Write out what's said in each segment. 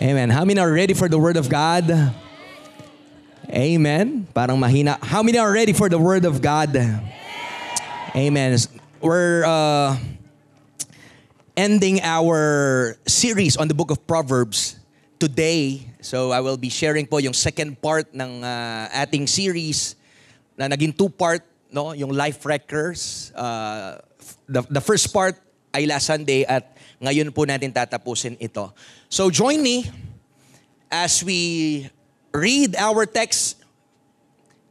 Amen. How many are ready for the Word of God? Amen. Parang mahina. How many are ready for the Word of God? Amen. We're uh, ending our series on the book of Proverbs today. So I will be sharing po yung second part ng uh, ating series na naging two-part, no? yung life wreckers. Uh, the, the first part ay last Sunday at ngayon po natin tatapusin ito. So join me as we read our text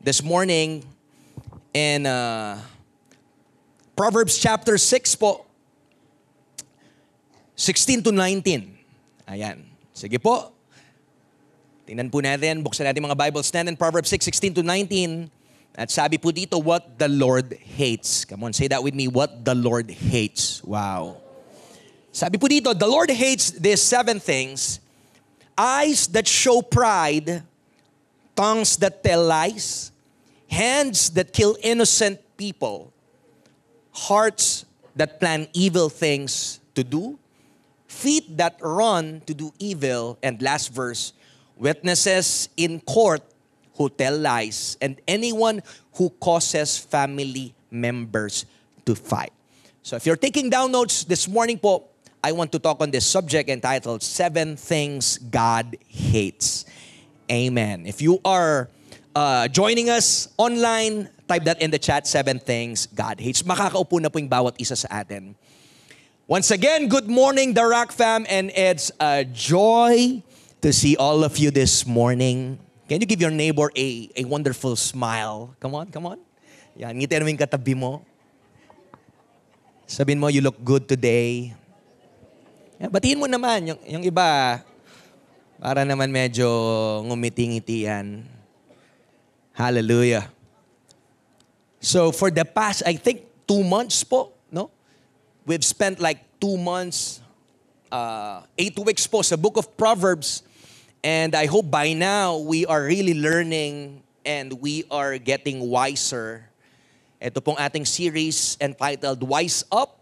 this morning in uh, Proverbs chapter 6 po, 16 to 19. Ayan. Sige po. Tingnan po natin, buksan natin mga Bibles natin, Proverbs 6, 16 to 19. At sabi po dito, what the Lord hates. Come on, say that with me, what the Lord hates. Wow. Sabi po dito, the Lord hates these seven things. Eyes that show pride, tongues that tell lies, hands that kill innocent people, hearts that plan evil things to do, feet that run to do evil, and last verse, witnesses in court who tell lies, and anyone who causes family members to fight. So if you're taking down notes this morning po, I want to talk on this subject entitled Seven Things God Hates. Amen. If you are uh, joining us online, type that in the chat, Seven Things God Hates. Makakaupo na po yung bawat isa sa atin. Once again, good morning, Darak fam, and it's a joy to see all of you this morning. Can you give your neighbor a, a wonderful smile? Come on, come on. Yan, ngitin mo katabi mo. Sabihin mo, you look good today. Batiin mo naman yung, yung iba para naman medyo ngumiting-ngitian. Hallelujah. So for the past, I think, two months po, no? We've spent like two months, uh, eight weeks po sa book of Proverbs. And I hope by now, we are really learning and we are getting wiser. Ito pong ating series entitled Wise Up.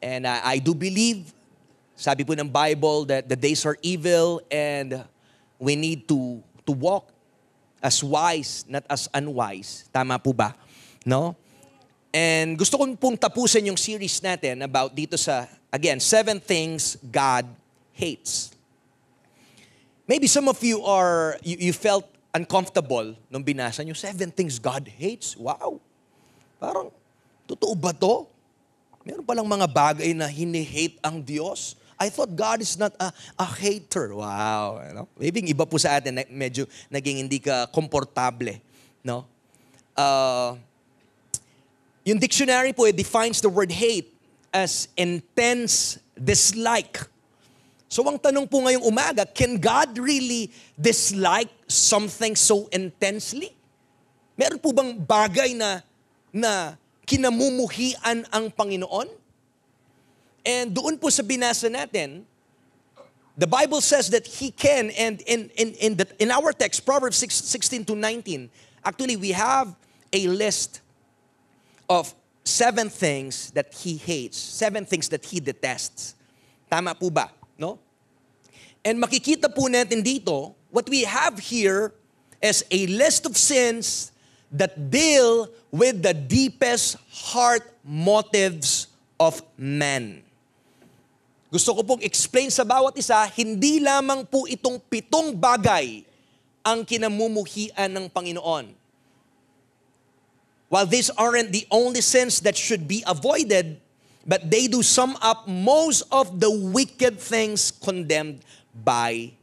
And I, uh, I do believe sabi po ng Bible that the days are evil and we need to to walk as wise, not as unwise. Tama po ba? No? And gusto kong pong tapusin yung series natin about dito sa, again, seven things God hates. Maybe some of you are, you, you felt uncomfortable nung binasa nyo, seven things God hates. Wow! Parang, totoo ba to? Meron palang mga bagay na hinihate ang Diyos. I thought God is not a, a hater. Wow. know? Maybe iba po sa atin, medyo naging hindi ka komportable. No? Uh, yung dictionary po, it defines the word hate as intense dislike. So ang tanong po ngayong umaga, can God really dislike something so intensely? Meron po bang bagay na na kinamumuhian ang Panginoon? And doon po sa binasa natin, the Bible says that He can, and in, in, in, the, in our text, Proverbs 6, 16 to 19, actually we have a list of seven things that He hates, seven things that He detests. Tama po ba? No? And makikita po natin dito, what we have here is a list of sins that deal with the deepest heart motives of men. Gusto ko pong explain sa bawat isa, hindi lamang po itong pitong bagay ang kinamumuhian ng Panginoon. While these aren't the only sins that should be avoided, but they do sum up most of the wicked things condemned by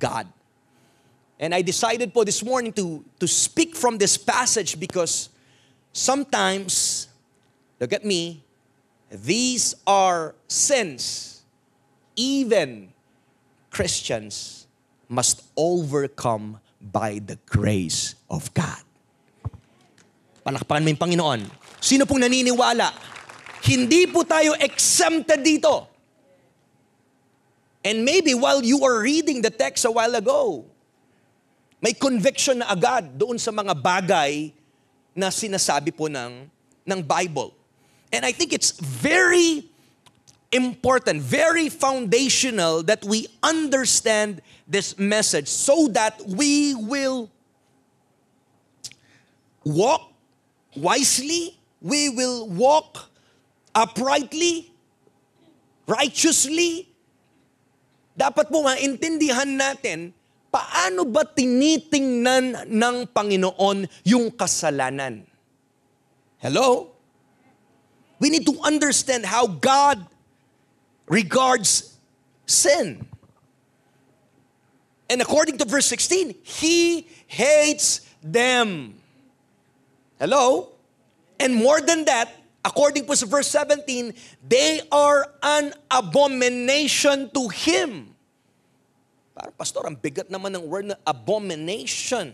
God. And I decided po this morning to, to speak from this passage because sometimes, look at me, these are sins even Christians must overcome by the grace of God. Palakpakan mo yung Panginoon. Sino pong naniniwala? Hindi po tayo exempted dito. And maybe while you are reading the text a while ago, may conviction na agad doon sa mga bagay na sinasabi po ng, ng Bible. And I think it's very important, very foundational that we understand this message so that we will walk wisely, we will walk uprightly, righteously. Dapat po maintindihan natin paano ba tinitingnan ng Panginoon yung kasalanan. Hello? We need to understand how God regards sin. And according to verse 16, he hates them. Hello? And more than that, according to verse 17, they are an abomination to him. Parang pastor, ang bigat naman ng word na abomination.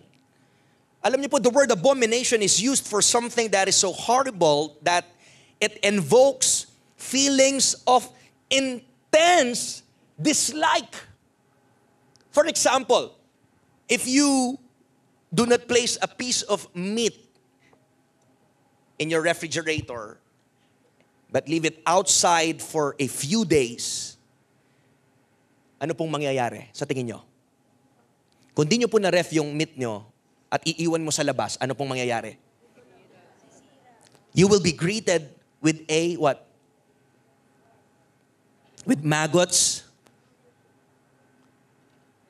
Alam niyo po, the word abomination is used for something that is so horrible that it invokes feelings of intense dislike. For example, if you do not place a piece of meat in your refrigerator, but leave it outside for a few days, ano pong mangyayari sa tingin nyo? Kung di nyo po na-ref yung meat nyo at iiwan mo sa labas, ano pong mangyayari? You will be greeted with a what? with maggots.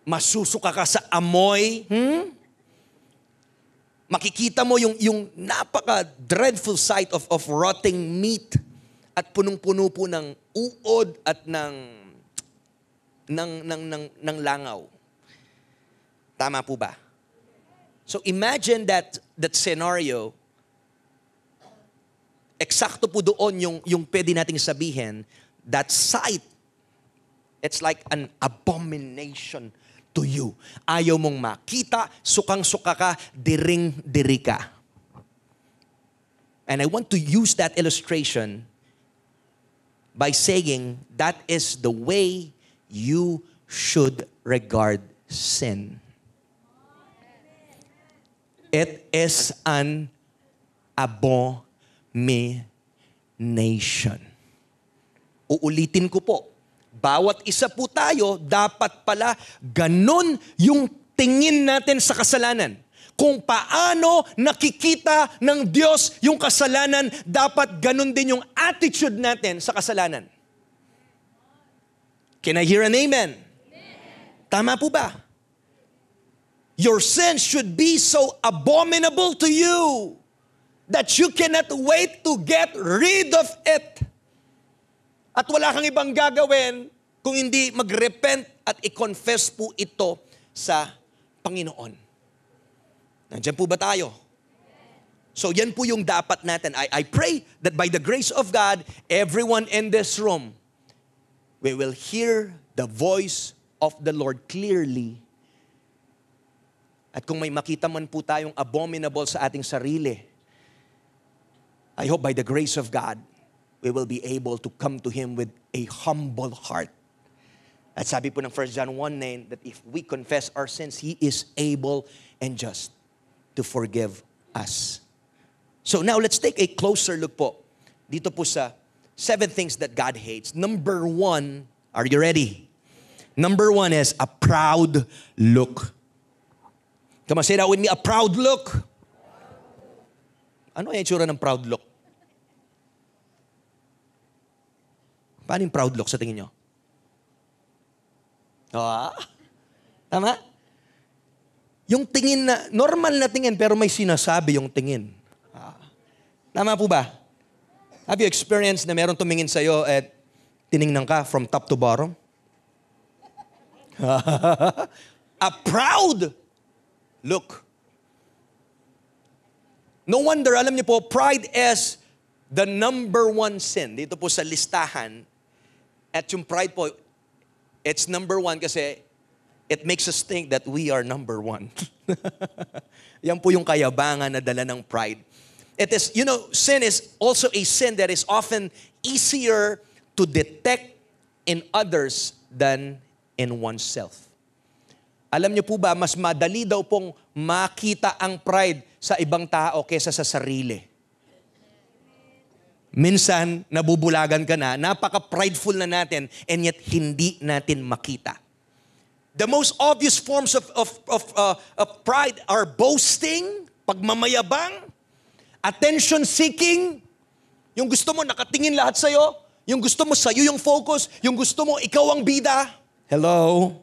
Masusuka ka sa amoy. Hmm? Makikita mo yung, yung napaka-dreadful sight of, of rotting meat at punong-puno po ng uod at ng, ng, ng, ng, ng langaw. Tama po ba? So imagine that, that scenario eksakto po doon yung, yung pwede nating sabihin that sight, it's like an abomination to you. Ayaw mong makita, sukang-suka ka, diring-diri ka. And I want to use that illustration by saying that is the way you should regard sin. It is an abomination. Uulitin ko po, bawat isa po tayo dapat pala ganun yung tingin natin sa kasalanan. Kung paano nakikita ng Diyos yung kasalanan, dapat ganun din yung attitude natin sa kasalanan. Can I hear an amen? amen. Tama po ba? Your sin should be so abominable to you that you cannot wait to get rid of it. At wala kang ibang gagawin kung hindi magrepent at i-confess po ito sa Panginoon. Nandiyan po ba tayo? So yan po yung dapat natin. I, I pray that by the grace of God, everyone in this room, we will hear the voice of the Lord clearly. At kung may makita man po tayong abominable sa ating sarili, I hope by the grace of God, we will be able to come to Him with a humble heart. At sabi po ng 1 John one 9, that if we confess our sins, He is able and just to forgive us. So now let's take a closer look po dito po sa seven things that God hates. Number one, are you ready? Number one is a proud look. Come on, say that with me, a proud look. Ano yung itsura ng proud look? Paano yung proud look sa tingin nyo? Ah, tama? Yung tingin na, normal na tingin, pero may sinasabi yung tingin. Ah, tama po ba? Have you experienced na meron tumingin sa'yo at tiningnan ka from top to bottom? A proud look. No wonder, alam niyo po, pride is the number one sin dito po sa listahan at yung pride po, it's number one kasi it makes us think that we are number one. Yan po yung kayabangan na dala ng pride. It is, you know, sin is also a sin that is often easier to detect in others than in oneself. Alam niyo po ba, mas madali daw pong makita ang pride sa ibang tao kesa sa sarili. Minsan, nabubulagan ka na, napaka-prideful na natin, and yet hindi natin makita. The most obvious forms of, of, of, uh, of pride are boasting, pagmamayabang, attention-seeking, yung gusto mo nakatingin lahat sa'yo, yung gusto mo sa'yo yung focus, yung gusto mo ikaw ang bida. Hello?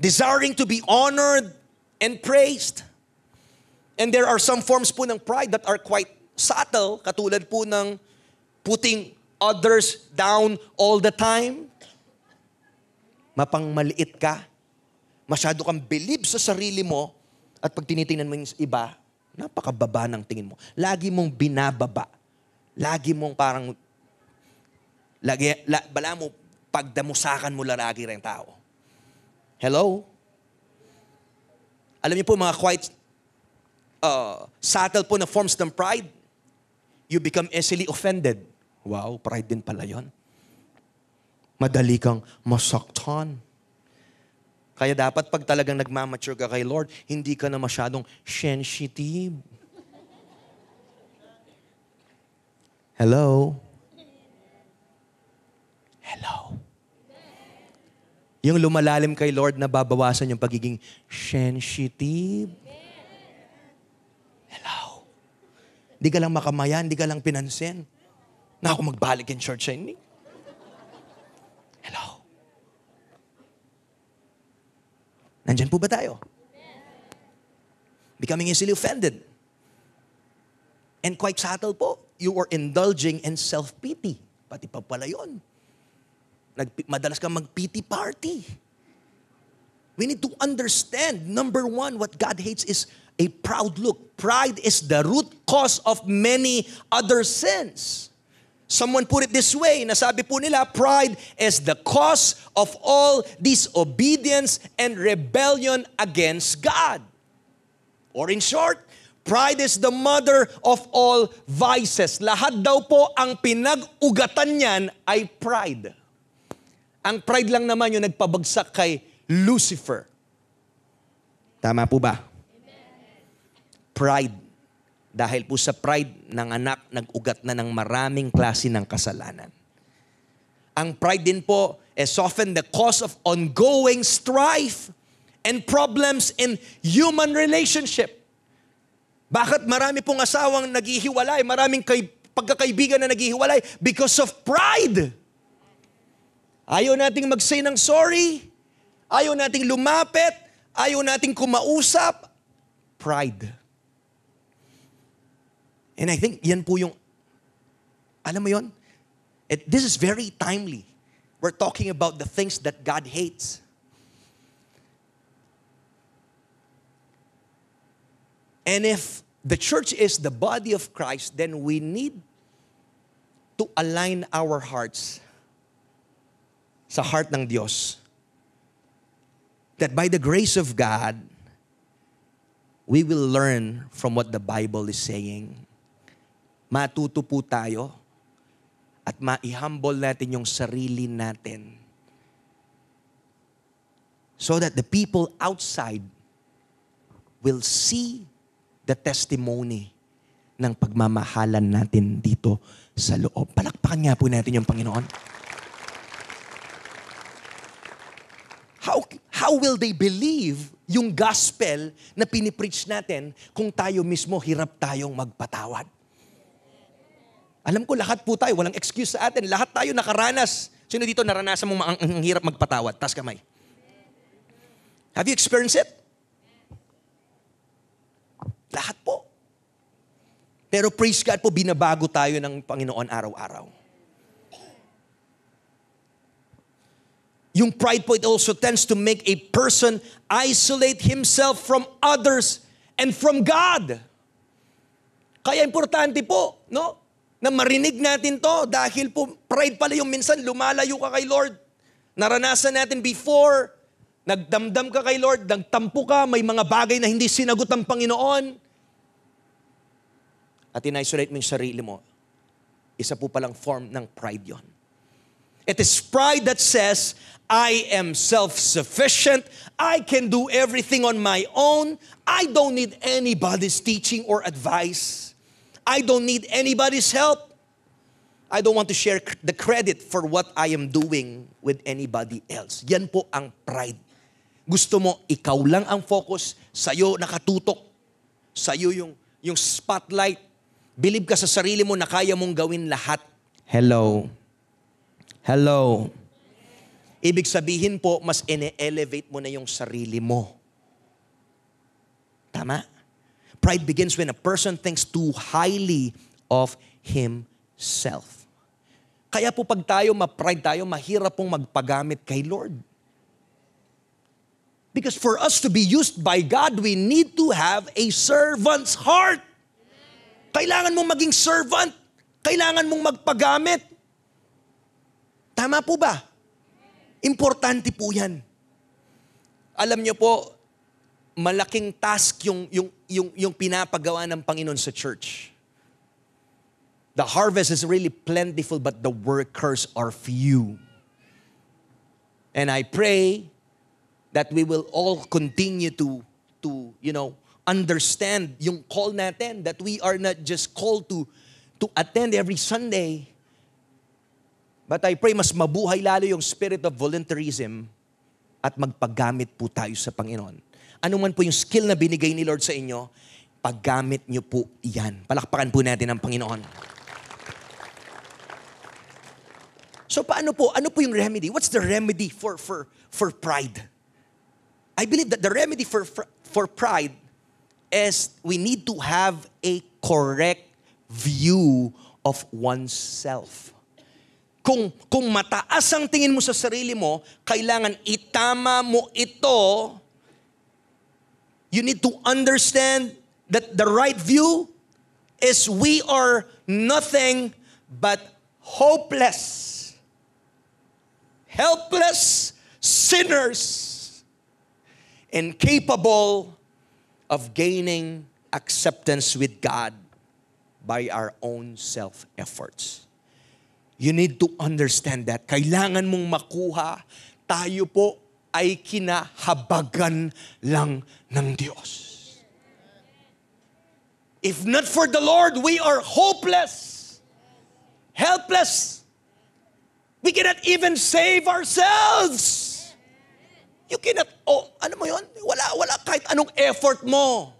Desiring to be honored and praised. And there are some forms po ng pride that are quite subtle, katulad po ng putting others down all the time. Mapangmaliit ka. Masyado kang believe sa sarili mo. At pag tinitingnan mo yung iba, napakababa ng tingin mo. Lagi mong binababa. Lagi mong parang... Lagi, la, bala mo, pagdamusakan mo lagi rin tao. Hello? Alam niyo po mga quite uh, subtle po na forms ng pride, you become easily offended. Wow, pride din pala yon. Madali kang masaktan. Kaya dapat pag talagang nagmamature ka kay Lord, hindi ka na masyadong sensitive. Hello? Hello? Yung lumalalim kay Lord na babawasan yung pagiging sensitive. Hindi ka lang makamayan, hindi ka lang pinansin. Na ako magbalik in church sa hindi. Hello. Nandyan po ba tayo? Becoming easily offended. And quite subtle po, you are indulging in self-pity. Pati pa pala yun. Nag, madalas kang mag-pity party. We need to understand, number one, what God hates is a proud look. Pride is the root cause of many other sins. Someone put it this way, nasabi po nila, pride is the cause of all disobedience and rebellion against God. Or in short, pride is the mother of all vices. Lahat daw po ang pinag-ugatan niyan ay pride. Ang pride lang naman yung nagpabagsak kay Lucifer. Tama po ba? pride. Dahil po sa pride ng anak, nag-ugat na ng maraming klase ng kasalanan. Ang pride din po is often the cause of ongoing strife and problems in human relationship. Bakit marami pong asawang naghihiwalay, maraming kay, pagkakaibigan na naghihiwalay? Because of pride. Ayaw nating mag-say ng sorry. Ayaw nating lumapit. Ayaw nating kumausap. Pride. And I think yan po yung, alam mo yon? It, this is very timely. We're talking about the things that God hates. And if the church is the body of Christ, then we need to align our hearts sa heart ng Diyos. That by the grace of God, we will learn from what the Bible is saying matuto po tayo at maihumble natin yung sarili natin so that the people outside will see the testimony ng pagmamahalan natin dito sa loob. Palakpakan nga po natin yung Panginoon. How, how will they believe yung gospel na pinipreach natin kung tayo mismo hirap tayong magpatawad? Alam ko, lahat po tayo, walang excuse sa atin. Lahat tayo nakaranas. Sino dito naranasan mo ang, ang hirap magpatawad? Tas kamay. Have you experienced it? Lahat po. Pero praise God po, binabago tayo ng Panginoon araw-araw. Yung pride po, it also tends to make a person isolate himself from others and from God. Kaya importante po, no? na marinig natin to dahil po pride pala yung minsan lumalayo ka kay Lord. Naranasan natin before, nagdamdam ka kay Lord, nagtampo ka, may mga bagay na hindi sinagot ang Panginoon. At in-isolate mo yung sarili mo. Isa po palang form ng pride yon. It is pride that says, I am self-sufficient. I can do everything on my own. I don't need anybody's teaching or advice. I don't need anybody's help. I don't want to share the credit for what I am doing with anybody else. Yan po ang pride. Gusto mo, ikaw lang ang focus, sa'yo nakatutok, sa'yo yung, yung spotlight. Believe ka sa sarili mo na kaya mong gawin lahat. Hello. Hello. Ibig sabihin po, mas ine-elevate mo na yung sarili mo. Tama? Pride begins when a person thinks too highly of himself. Kaya po pag tayo ma-pride tayo, mahirap pong magpagamit kay Lord. Because for us to be used by God, we need to have a servant's heart. Kailangan mong maging servant. Kailangan mong magpagamit. Tama po ba? Importante po yan. Alam niyo po, malaking task yung, yung yung, yung pinapagawa ng Panginoon sa church. The harvest is really plentiful, but the workers are few. And I pray that we will all continue to, to you know, understand yung call natin, that we are not just called to, to attend every Sunday, but I pray mas mabuhay lalo yung spirit of volunteerism at magpagamit po tayo sa Panginoon anuman po yung skill na binigay ni Lord sa inyo, paggamit niyo po yan. Palakpakan po natin ang Panginoon. So paano po, ano po yung remedy? What's the remedy for, for, for pride? I believe that the remedy for, for, for pride is we need to have a correct view of oneself. Kung, kung mataas ang tingin mo sa sarili mo, kailangan itama mo ito you need to understand that the right view is we are nothing but hopeless, helpless sinners, incapable of gaining acceptance with God by our own self efforts. You need to understand that. Kailangan mong makuha tayo po ay kinahabagan lang ng Diyos. If not for the Lord, we are hopeless, helpless. We cannot even save ourselves. You cannot, oh, ano mo yun? Wala, wala kahit anong effort mo.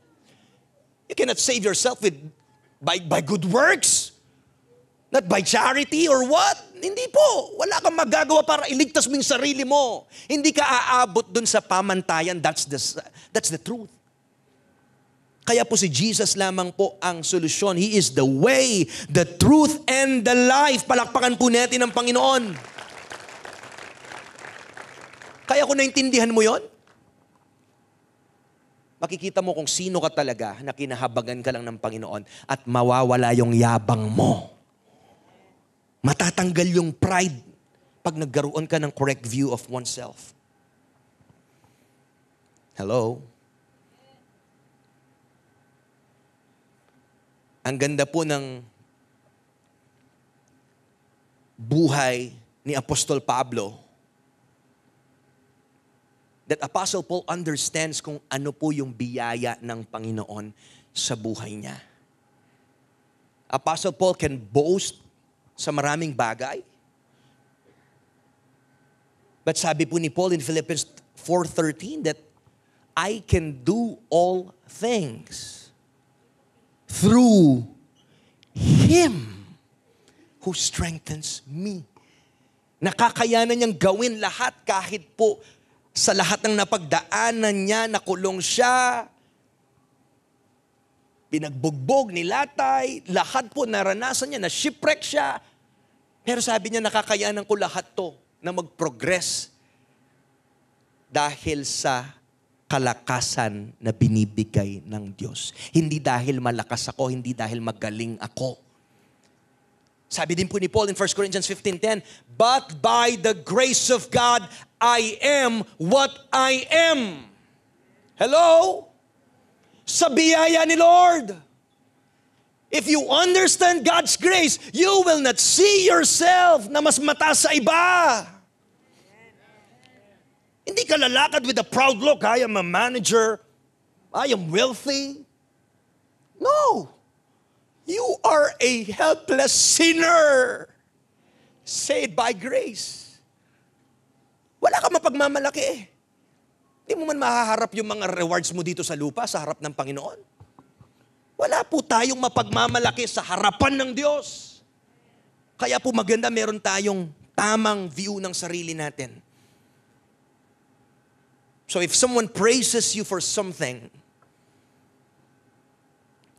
You cannot save yourself with, by, by good works. Not by charity or what? Hindi po. Wala kang magagawa para iligtas mo yung sarili mo. Hindi ka aabot dun sa pamantayan. That's the, that's the truth. Kaya po si Jesus lamang po ang solusyon. He is the way, the truth, and the life. Palakpakan po natin ang Panginoon. Kaya kung naintindihan mo yon, makikita mo kung sino ka talaga na kinahabagan ka lang ng Panginoon at mawawala yung yabang mo. Matatanggal yung pride pag nagkaroon ka ng correct view of oneself. Hello? Ang ganda po ng buhay ni Apostol Pablo that Apostle Paul understands kung ano po yung biyaya ng Panginoon sa buhay niya. Apostle Paul can boast sa maraming bagay. But sabi po ni Paul in Philippians 4.13 that I can do all things through Him who strengthens me. Nakakayanan niyang gawin lahat kahit po sa lahat ng napagdaanan niya, nakulong siya, pinagbugbog, nilatay, lahat po naranasan niya, na shipwreck siya, pero sabi niya, nakakayanan ko lahat to na mag-progress dahil sa kalakasan na binibigay ng Diyos. Hindi dahil malakas ako, hindi dahil magaling ako. Sabi din po ni Paul in 1 Corinthians 15.10, But by the grace of God, I am what I am. Hello? Sa biyaya ni Lord. If you understand God's grace, you will not see yourself na mas mataas sa iba. Hindi ka lalakad with a proud look, I am a manager, I am wealthy. No. You are a helpless sinner. Saved by grace. Wala ka mapagmamalaki eh. Hindi mo man mahaharap yung mga rewards mo dito sa lupa sa harap ng Panginoon. Wala po tayong mapagmamalaki sa harapan ng Diyos. Kaya po maganda meron tayong tamang view ng sarili natin. So if someone praises you for something,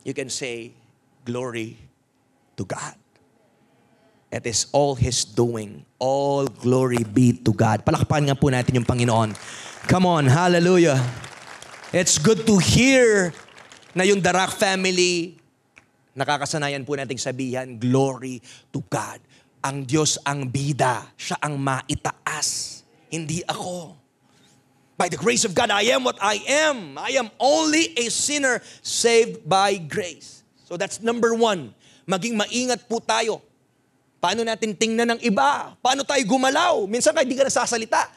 you can say, Glory to God. It is all His doing. All glory be to God. Palakpan nga po natin yung Panginoon. Come on, hallelujah. It's good to hear na yung Darak family, nakakasanayan po nating sabihan, glory to God. Ang Diyos ang bida. Siya ang maitaas. Hindi ako. By the grace of God, I am what I am. I am only a sinner saved by grace. So that's number one. Maging maingat po tayo. Paano natin tingnan ng iba? Paano tayo gumalaw? Minsan kahit di ka nasasalita.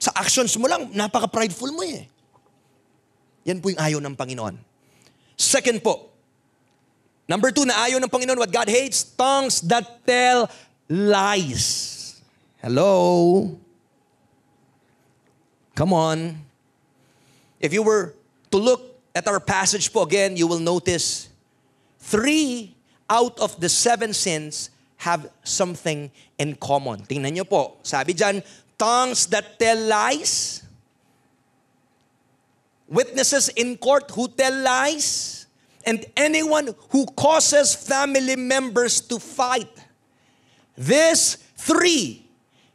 Sa actions mo lang, napaka-prideful mo eh. Yan po yung ayaw ng Panginoon. Second po, number two na ayaw ng Panginoon, what God hates, tongues that tell lies. Hello? Come on. If you were to look at our passage po again, you will notice three out of the seven sins have something in common. Tingnan nyo po. Sabi dyan, tongues that tell lies, witnesses in court who tell lies, and anyone who causes family members to fight. These three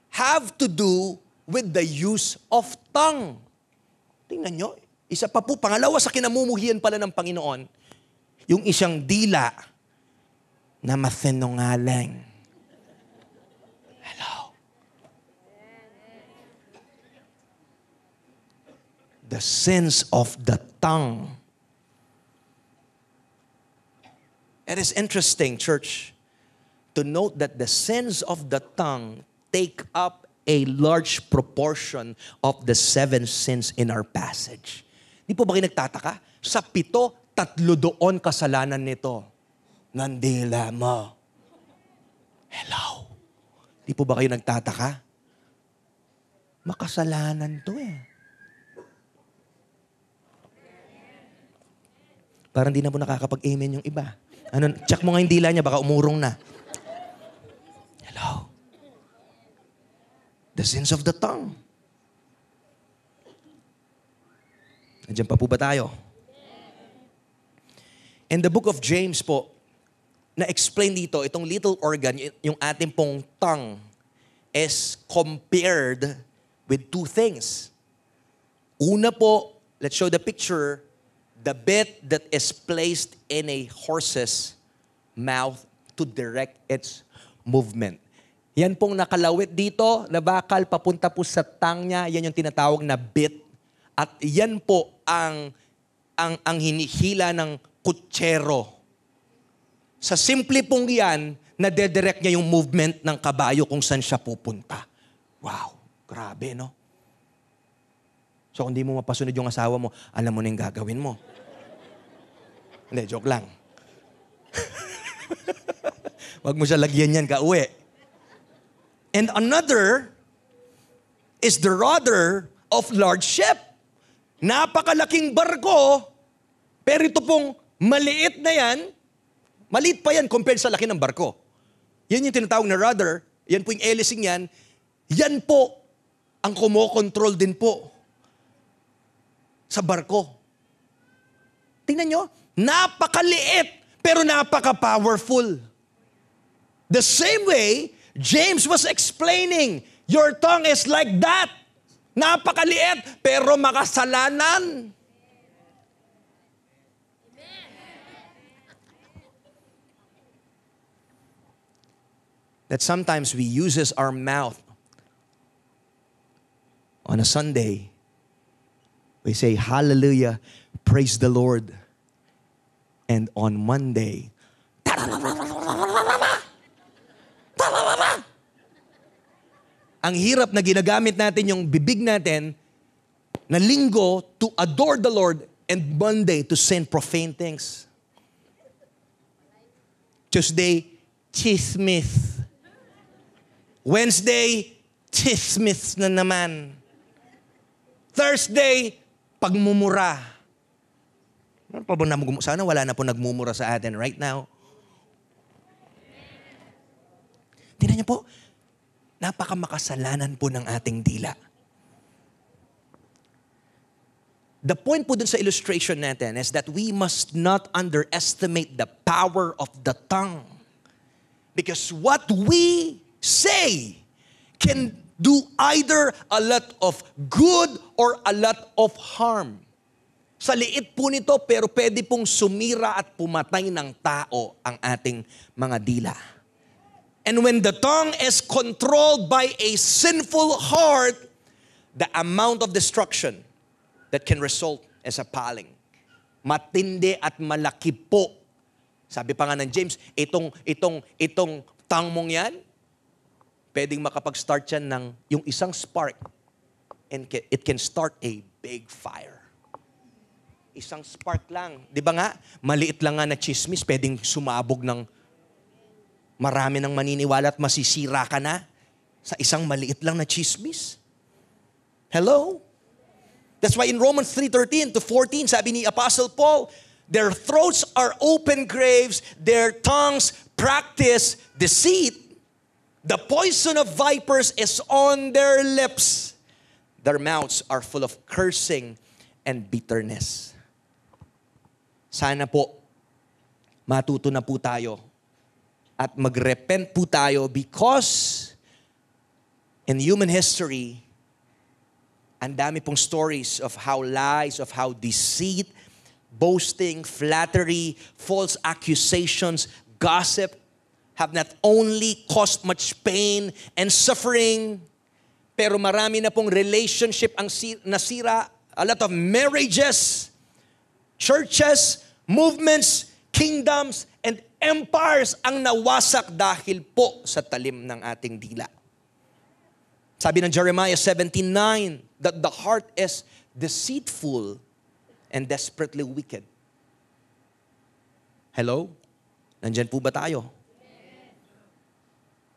have to do with the use of tongue. Tingnan nyo, isa pa po, pangalawa sa kinamumuhian pala ng Panginoon, yung isang dila na mathenungaling. the sins of the tongue. It is interesting, church, to note that the sins of the tongue take up a large proportion of the seven sins in our passage. Di po ba kayo nagtataka? Sa pito, tatlo doon kasalanan nito. Nandila mo. Hello. Di po ba kayo nagtataka? Makasalanan to eh. Parang hindi na po nakakapag-amen yung iba. Ano, check mo nga yung dila niya, baka umurong na. Hello? The sins of the tongue. Nandiyan pa po ba tayo? In the book of James po, na-explain dito, itong little organ, yung ating pong tongue, is compared with two things. Una po, let's show the picture, the bit that is placed in a horse's mouth to direct its movement. Yan pong nakalawit dito, na bakal, papunta po sa tang niya, yan yung tinatawag na bit. At yan po ang, ang, ang hinihila ng kutsero. Sa simple pong yan, na nadedirect niya yung movement ng kabayo kung saan siya pupunta. Wow, grabe no? So kung di mo mapasunod yung asawa mo, alam mo na yung gagawin mo. Hindi, joke lang. Wag mo siya lagyan yan ka uwi. And another is the rudder of large ship. Napakalaking barko, pero ito pong maliit na yan, maliit pa yan compared sa laki ng barko. Yan yung tinatawag na rudder, yan po yung elising yan, yan po ang kumokontrol din po sa barko. Tingnan nyo, Napakaliit, pero napaka-powerful. The same way, James was explaining, your tongue is like that. Napakaliit, pero makasalanan. That sometimes we uses our mouth on a Sunday. We say, Hallelujah, praise the Lord. And on Monday, ang hirap na ginagamit natin yung bibig natin na linggo to adore the Lord and Monday to send profane things. Tuesday, chismis. Wednesday, chismis na naman. Thursday, pagmumura. Ano pa ba namugum- Sana wala na po nagmumura sa atin right now. Tinan niyo po, napakamakasalanan po ng ating dila. The point po dun sa illustration natin is that we must not underestimate the power of the tongue. Because what we say can do either a lot of good or a lot of harm. Sa liit po nito, pero pwede pong sumira at pumatay ng tao ang ating mga dila. And when the tongue is controlled by a sinful heart, the amount of destruction that can result is appalling. Matindi at malaki po. Sabi pa nga ng James, itong, itong, itong tongue mong yan, pwedeng makapag-start yan ng yung isang spark and it can start a big fire. Isang spark lang. Di ba nga? Maliit lang nga na chismis, pwedeng sumabog ng marami ng maniniwala at masisira ka na sa isang maliit lang na chismis. Hello? That's why in Romans 3.13 to 14, sabi ni Apostle Paul, Their throats are open graves, their tongues practice deceit. The poison of vipers is on their lips. Their mouths are full of cursing and bitterness. Sana po, matuto na po tayo at magrepent po tayo because in human history, ang dami pong stories of how lies, of how deceit, boasting, flattery, false accusations, gossip have not only caused much pain and suffering, pero marami na pong relationship ang nasira, a lot of marriages, churches, movements, kingdoms, and empires ang nawasak dahil po sa talim ng ating dila. Sabi ng Jeremiah 17.9, that the heart is deceitful and desperately wicked. Hello? Nandyan po ba tayo?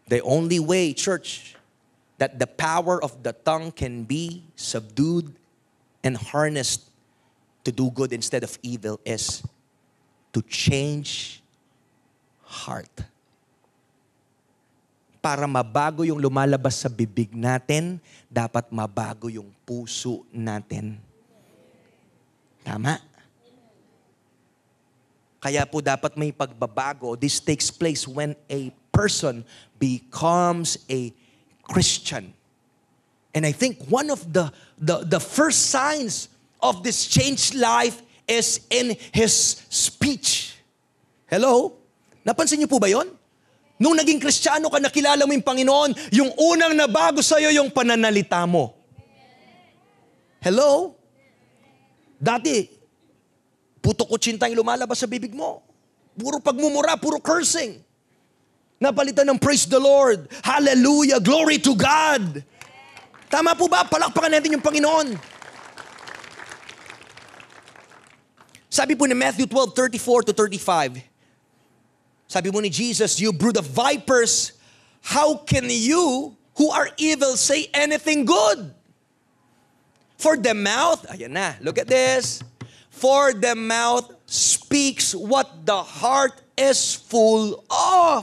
The only way, church, that the power of the tongue can be subdued and harnessed to do good instead of evil is to change heart. Para mabago yung lumalabas sa bibig natin, dapat mabago yung puso natin. Tama? Kaya po dapat may pagbabago. This takes place when a person becomes a Christian. And I think one of the, the, the first signs of this changed life is in his speech. Hello? Napansin niyo po ba yon? Nung naging kristyano ka, nakilala mo yung Panginoon, yung unang nabago sa'yo yung pananalita mo. Hello? Dati, puto kutsinta yung lumalabas sa bibig mo. Puro pagmumura, puro cursing. Napalitan ng praise the Lord. Hallelujah, glory to God. Tama po ba? Palakpakan natin yung Panginoon. Sabi po ni Matthew 12:34 to 35. Sabi po ni Jesus, you brood of vipers, how can you who are evil say anything good? For the mouth, ayan na, look at this. For the mouth speaks what the heart is full of.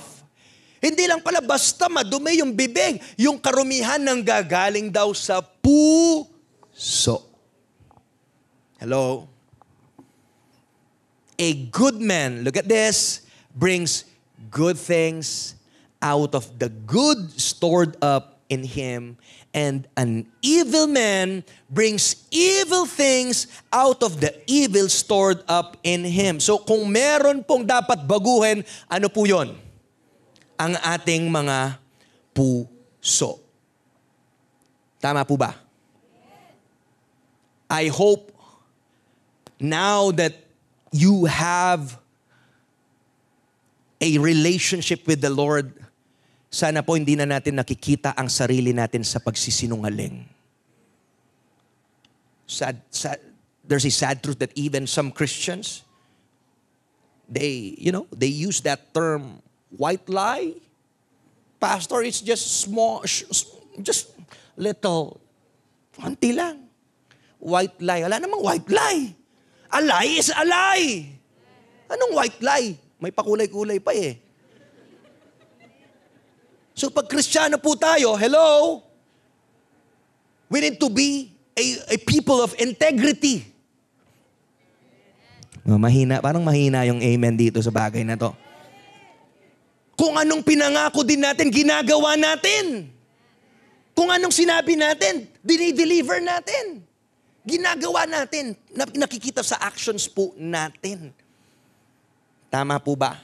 Hindi lang pala basta madumi yung bibig, yung karumihan ng gagaling daw sa puso. Hello? A good man, look at this, brings good things out of the good stored up in him, and an evil man brings evil things out of the evil stored up in him. So kung meron pong dapat baguhin, ano po yon? Ang ating mga puso. Tama po ba? I hope now that you have a relationship with the Lord, sana po hindi na natin nakikita ang sarili natin sa pagsisinungaling. Sad, sad, there's a sad truth that even some Christians, they, you know, they use that term, white lie. Pastor, it's just small, just little, konti lang. White lie. Wala namang white lie. A lie is a lie. Anong white lie? May pakulay-kulay pa eh. So pag kristyano po tayo, hello, we need to be a, a people of integrity. Oh, mahina, parang mahina yung amen dito sa bagay na to. Kung anong pinangako din natin, ginagawa natin. Kung anong sinabi natin, dinideliver natin ginagawa natin, nakikita sa actions po natin. Tama po ba?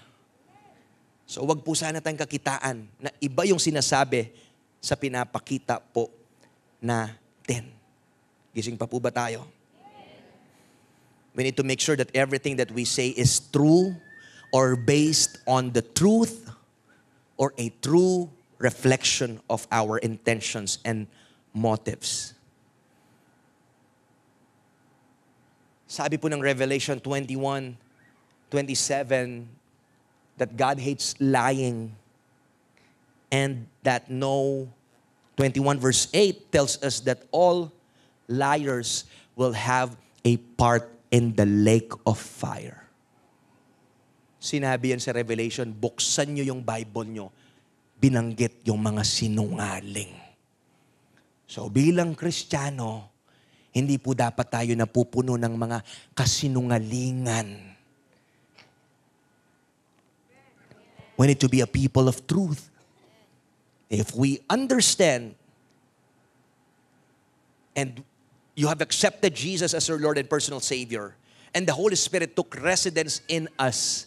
So wag po sana tayong kakitaan na iba yung sinasabi sa pinapakita po natin. Gising pa po ba tayo? We need to make sure that everything that we say is true or based on the truth or a true reflection of our intentions and motives. Sabi po ng Revelation 21, 27, that God hates lying and that no, 21 verse 8 tells us that all liars will have a part in the lake of fire. Sinabi yan sa Revelation, buksan nyo yung Bible nyo, binanggit yung mga sinungaling. So bilang Kristiyano, hindi po dapat tayo napupuno ng mga kasinungalingan. We need to be a people of truth. If we understand and you have accepted Jesus as your Lord and personal Savior, and the Holy Spirit took residence in us,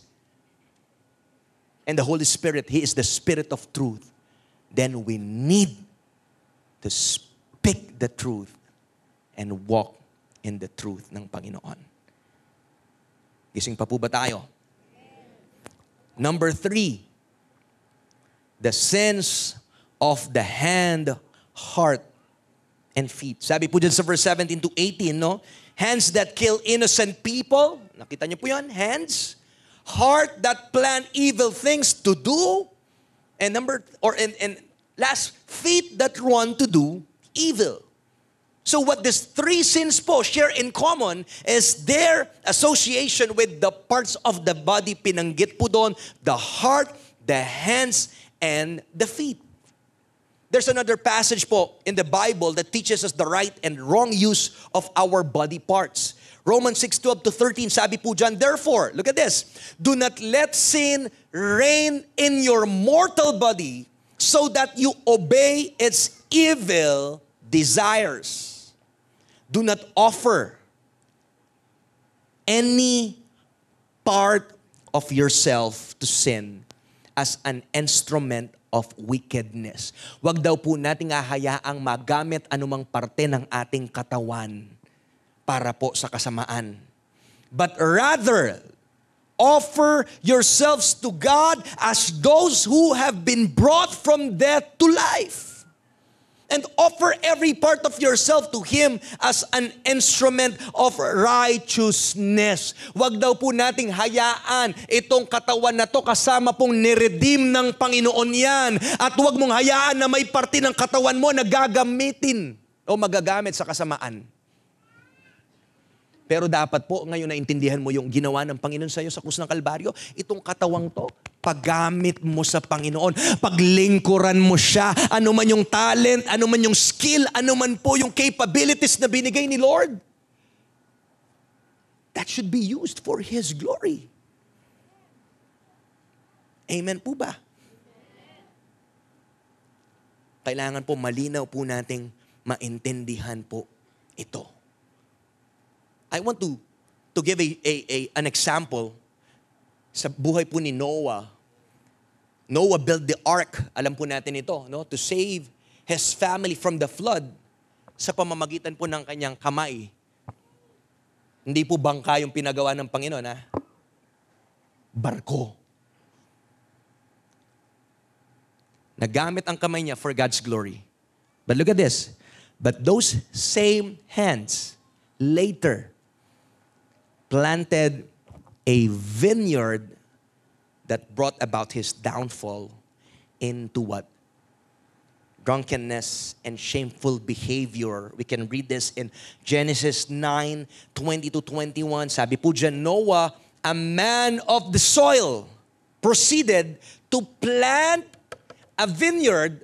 and the Holy Spirit, He is the Spirit of truth, then we need to speak the truth and walk in the truth ng Panginoon. Gising pa po ba tayo? Number three, the sins of the hand, heart, and feet. Sabi po dyan sa verse 17 to 18, no? Hands that kill innocent people. Nakita niyo po yan? Hands. Heart that plan evil things to do. And number, or and, and last, feet that run to do evil. So what these three sins po share in common is their association with the parts of the body pinanggit po doon, the heart, the hands, and the feet. There's another passage po in the Bible that teaches us the right and wrong use of our body parts. Romans 6, 12 to 13, sabi po dyan, Therefore, look at this, do not let sin reign in your mortal body so that you obey its evil desires. do not offer any part of yourself to sin as an instrument of wickedness. Huwag daw po nating hahayaang magamit anumang parte ng ating katawan para po sa kasamaan. But rather, offer yourselves to God as those who have been brought from death to life and offer every part of yourself to Him as an instrument of righteousness. Huwag daw po nating hayaan itong katawan na to kasama pong niredeem ng Panginoon yan. At huwag mong hayaan na may parte ng katawan mo na gagamitin o magagamit sa kasamaan. Pero dapat po, ngayon naintindihan mo yung ginawa ng Panginoon sa iyo sa krus ng Kalbaryo. Itong katawang to, paggamit mo sa Panginoon. Paglingkuran mo siya. Ano man yung talent, ano man yung skill, ano man po yung capabilities na binigay ni Lord. That should be used for His glory. Amen po ba? Kailangan po malinaw po nating maintindihan po ito. I want to, to give a, a, a, an example sa buhay po ni Noah. Noah built the ark. Alam po natin ito, no? To save his family from the flood sa pamamagitan po ng kanyang kamay. Hindi po bangka yung pinagawa ng Panginoon, ha? Barko. Nagamit ang kamay niya for God's glory. But look at this. But those same hands later planted a vineyard that brought about his downfall into what? Drunkenness and shameful behavior. We can read this in Genesis 9 20 to 21. Sabi po Noah, a man of the soil, proceeded to plant a vineyard.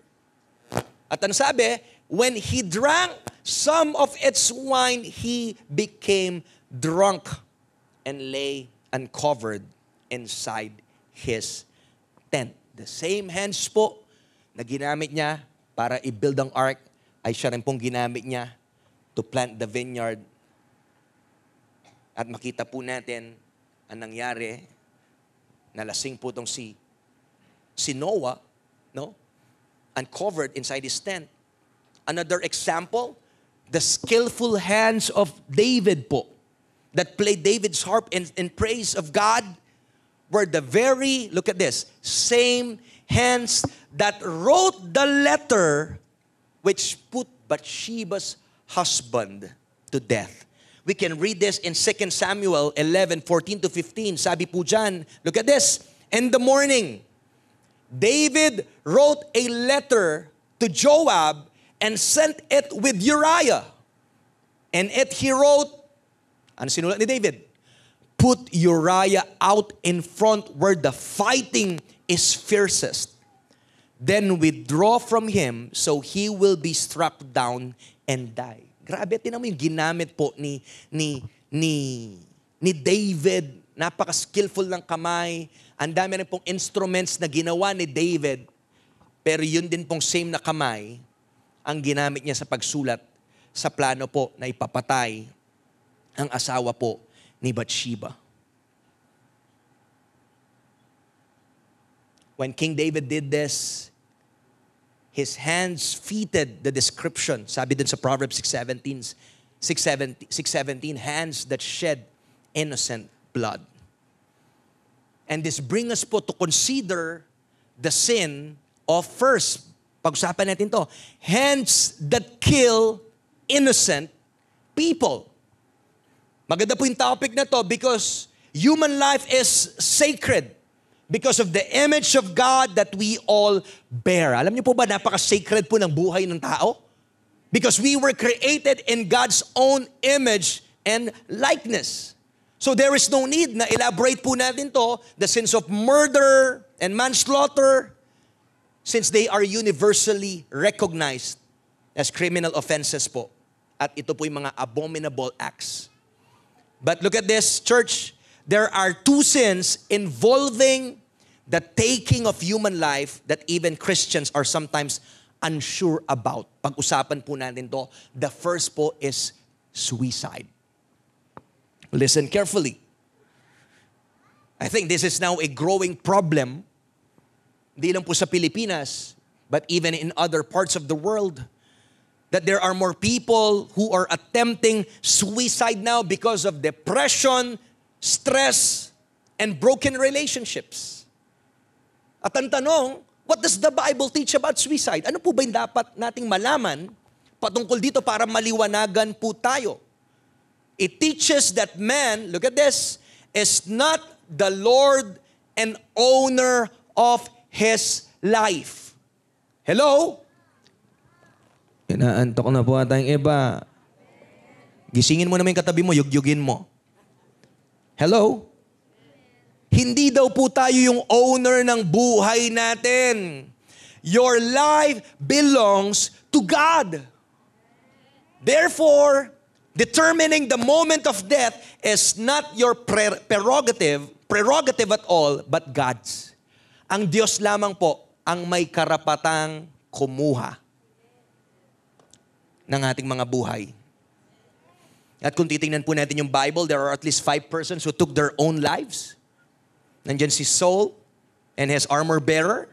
At ano sabi? When he drank some of its wine, he became drunk and lay uncovered inside his tent. The same hands po na ginamit niya para i-build ang ark ay siya rin pong ginamit niya to plant the vineyard. At makita po natin ang nangyari. na lasing po itong si, si Noah, no? uncovered inside his tent. Another example, the skillful hands of David po. that played David's harp in, in praise of God were the very, look at this, same hands that wrote the letter which put Bathsheba's husband to death. We can read this in 2 Samuel 11, 14 to 15. Sabi pujan. look at this. In the morning, David wrote a letter to Joab and sent it with Uriah. And it he wrote, Ano sinulat ni David? Put Uriah out in front where the fighting is fiercest. Then withdraw from him so he will be struck down and die. Grabe, tinan mo yung ginamit po ni, ni, ni, ni David. Napaka-skillful ng kamay. Ang dami rin pong instruments na ginawa ni David. Pero yun din pong same na kamay ang ginamit niya sa pagsulat sa plano po na ipapatay ang asawa po ni Bathsheba. When King David did this, his hands fitted the description. Sabi din sa Proverbs 6.17, 617, 617, hands that shed innocent blood. And this bring us po to consider the sin of first, pag-usapan natin to, hands that kill innocent people. Maganda po yung topic na to because human life is sacred because of the image of God that we all bear. Alam niyo po ba, napaka-sacred po ng buhay ng tao? Because we were created in God's own image and likeness. So there is no need na elaborate po natin to, the sins of murder and manslaughter, since they are universally recognized as criminal offenses po. At ito po yung mga abominable acts But look at this, church. There are two sins involving the taking of human life that even Christians are sometimes unsure about. Pag-usapan po natin to. The first po is suicide. Listen carefully. I think this is now a growing problem, di lang po sa Pilipinas, but even in other parts of the world. that there are more people who are attempting suicide now because of depression, stress, and broken relationships. At ang tanong, what does the Bible teach about suicide? Ano po ba yung dapat nating malaman patungkol dito para maliwanagan po tayo? It teaches that man, look at this, is not the Lord and owner of his life. Hello? Kinaantok na po ata yung iba. Gisingin mo naman yung katabi mo, yugyugin mo. Hello? Hindi daw po tayo yung owner ng buhay natin. Your life belongs to God. Therefore, determining the moment of death is not your prerogative, prerogative at all, but God's. Ang Diyos lamang po ang may karapatang kumuha ng ating mga buhay. At kung titingnan po natin yung Bible, there are at least five persons who took their own lives. Nandyan si Saul and his armor bearer.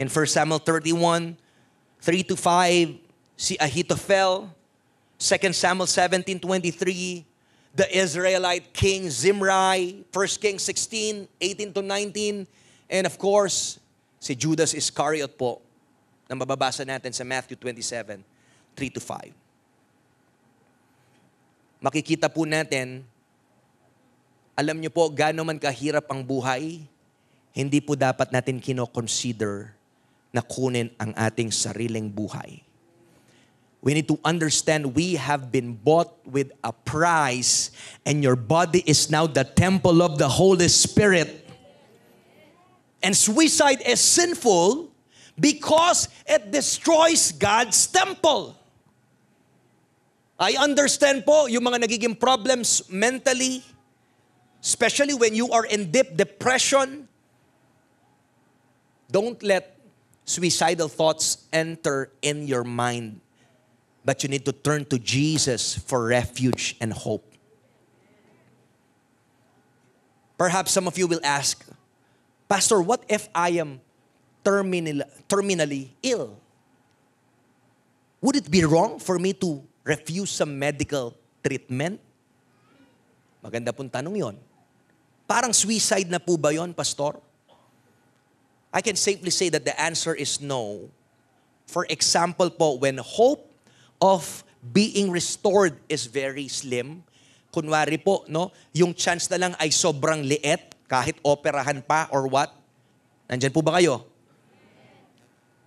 In 1 Samuel 31, 3 to 5, si Ahithophel. 2 Samuel 17, 23, the Israelite king Zimri. 1 Kings 16, 18 to 19. And of course, si Judas Iscariot po na mababasa natin sa Matthew 27. 3 to 5. Makikita po natin, alam niyo po, gaano man kahirap ang buhay, hindi po dapat natin kinoconsider na kunin ang ating sariling buhay. We need to understand we have been bought with a price and your body is now the temple of the Holy Spirit. And suicide is sinful because it destroys God's temple. I understand po yung mga nagiging problems mentally, especially when you are in deep depression. Don't let suicidal thoughts enter in your mind. But you need to turn to Jesus for refuge and hope. Perhaps some of you will ask, Pastor, what if I am terminal, terminally ill? Would it be wrong for me to refuse some medical treatment? Maganda pong tanong yon. Parang suicide na po ba yon, Pastor? I can safely say that the answer is no. For example po, when hope of being restored is very slim, kunwari po, no, yung chance na lang ay sobrang liit, kahit operahan pa or what, nandyan po ba kayo?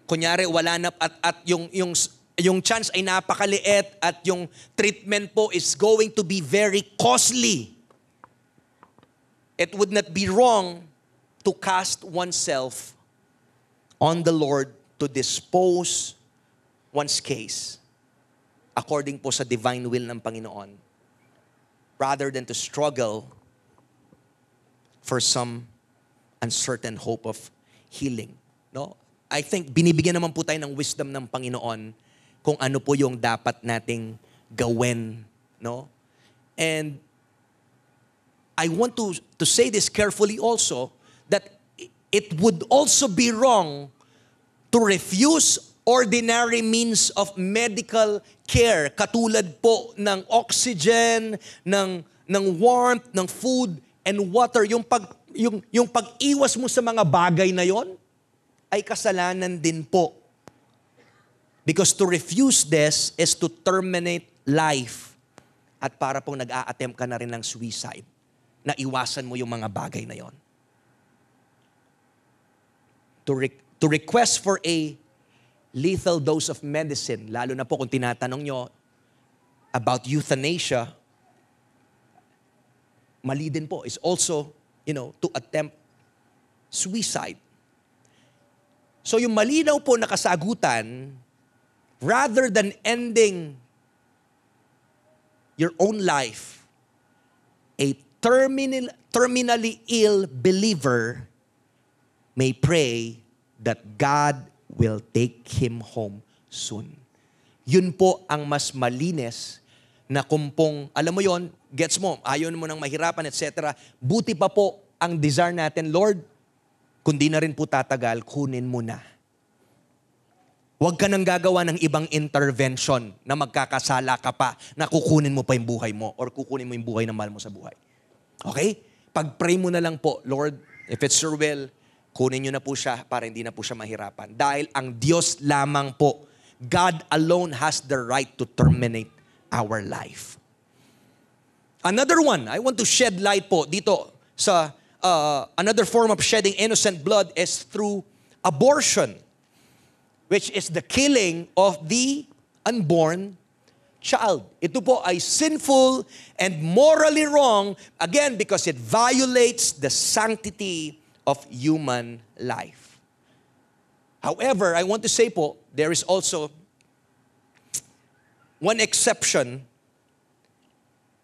Kunyari, wala na, at, at yung, yung yung chance ay napakaliit at yung treatment po is going to be very costly. It would not be wrong to cast oneself on the Lord to dispose one's case according po sa divine will ng Panginoon rather than to struggle for some uncertain hope of healing. No? I think binibigyan naman po tayo ng wisdom ng Panginoon kung ano po yung dapat nating gawin, no? And I want to to say this carefully also that it would also be wrong to refuse ordinary means of medical care katulad po ng oxygen, ng ng warmth, ng food and water. Yung pag yung yung pag-iwas mo sa mga bagay na 'yon ay kasalanan din po Because to refuse this is to terminate life. At para pong nag-a-attempt ka na rin ng suicide na iwasan mo yung mga bagay na yon. To, re- to request for a lethal dose of medicine, lalo na po kung tinatanong nyo about euthanasia, mali din po is also, you know, to attempt suicide. So yung malinaw po nakasagutan rather than ending your own life, a terminal, terminally ill believer may pray that God will take him home soon. Yun po ang mas malinis na kumpong, alam mo yon gets mo, ayon mo nang mahirapan, etc. Buti pa po ang desire natin, Lord, kundi na rin po tatagal, kunin mo na Huwag ka nang gagawa ng ibang intervention na magkakasala ka pa, na kukunin mo pa yung buhay mo or kukunin mo yung buhay ng mahal mo sa buhay. Okay? Pag-pray mo na lang po, Lord, if it's your will, kunin nyo na po siya para hindi na po siya mahirapan. Dahil ang Diyos lamang po, God alone has the right to terminate our life. Another one, I want to shed light po dito sa uh, another form of shedding innocent blood is through abortion which is the killing of the unborn child. Ito po ay sinful and morally wrong, again, because it violates the sanctity of human life. However, I want to say po, there is also one exception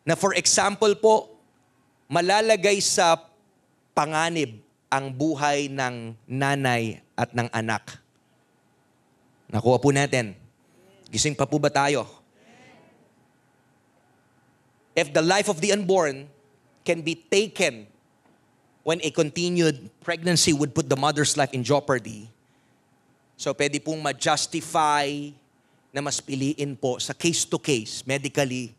na for example po, malalagay sa panganib ang buhay ng nanay at ng anak. Nakuha po natin. Gising pa po ba tayo? If the life of the unborn can be taken when a continued pregnancy would put the mother's life in jeopardy, so pwede pong ma-justify na mas piliin po sa case-to-case, medically,